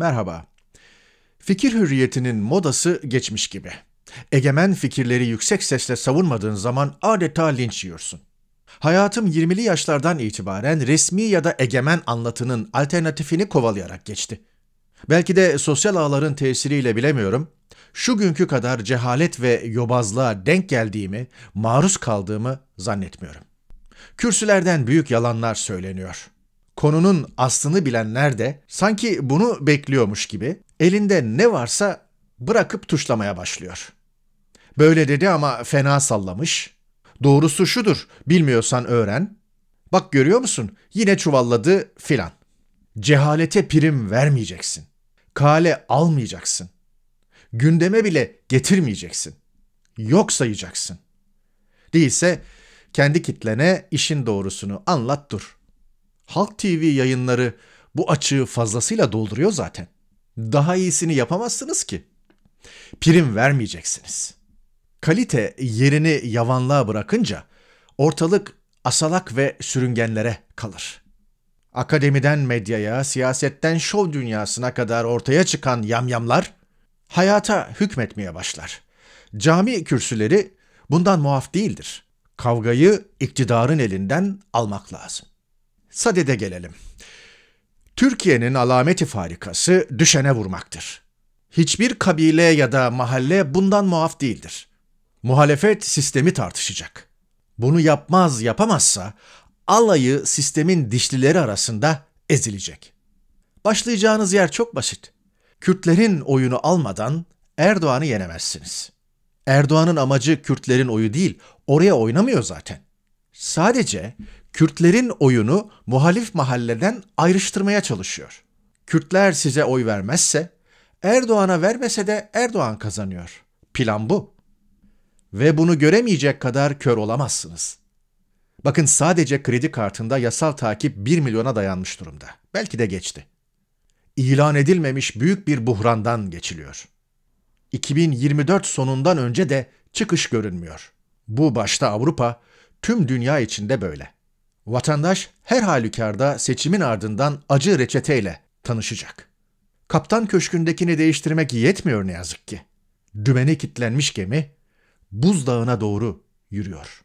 Merhaba. Fikir hürriyetinin modası geçmiş gibi. Egemen fikirleri yüksek sesle savunmadığın zaman adeta linç yiyorsun. Hayatım 20'li yaşlardan itibaren resmi ya da egemen anlatının alternatifini kovalayarak geçti. Belki de sosyal ağların tesiriyle bilemiyorum, şu günkü kadar cehalet ve yobazlığa denk geldiğimi, maruz kaldığımı zannetmiyorum. Kürsülerden büyük yalanlar söyleniyor konunun aslını bilenler de sanki bunu bekliyormuş gibi elinde ne varsa bırakıp tuşlamaya başlıyor. Böyle dedi ama fena sallamış. Doğrusu şudur, bilmiyorsan öğren. Bak görüyor musun? Yine çuvalladı filan. Cehalete prim vermeyeceksin. Kale almayacaksın. Gündeme bile getirmeyeceksin. Yok sayacaksın. Değilse kendi kitlene işin doğrusunu anlat dur.'' Halk TV yayınları bu açığı fazlasıyla dolduruyor zaten. Daha iyisini yapamazsınız ki. Prim vermeyeceksiniz. Kalite yerini yavanlığa bırakınca ortalık asalak ve sürüngenlere kalır. Akademiden medyaya, siyasetten şov dünyasına kadar ortaya çıkan yamyamlar hayata hükmetmeye başlar. Cami kürsüleri bundan muaf değildir. Kavgayı iktidarın elinden almak lazım. Sadede gelelim. Türkiye'nin alameti farikası düşene vurmaktır. Hiçbir kabile ya da mahalle bundan muaf değildir. Muhalefet sistemi tartışacak. Bunu yapmaz yapamazsa alayı sistemin dişlileri arasında ezilecek. Başlayacağınız yer çok basit. Kürtlerin oyunu almadan Erdoğan'ı yenemezsiniz. Erdoğan'ın amacı Kürtlerin oyu değil, oraya oynamıyor zaten. Sadece Kürtlerin oyunu muhalif mahalleden ayrıştırmaya çalışıyor. Kürtler size oy vermezse, Erdoğan'a vermese de Erdoğan kazanıyor. Plan bu. Ve bunu göremeyecek kadar kör olamazsınız. Bakın sadece kredi kartında yasal takip 1 milyona dayanmış durumda. Belki de geçti. İlan edilmemiş büyük bir buhrandan geçiliyor. 2024 sonundan önce de çıkış görünmüyor. Bu başta Avrupa, tüm dünya içinde böyle. Vatandaş her halükarda seçimin ardından acı reçeteyle tanışacak. Kaptan köşkündekini değiştirmek yetmiyor ne yazık ki. Dümeni kitlenmiş gemi buzdağına doğru yürüyor.''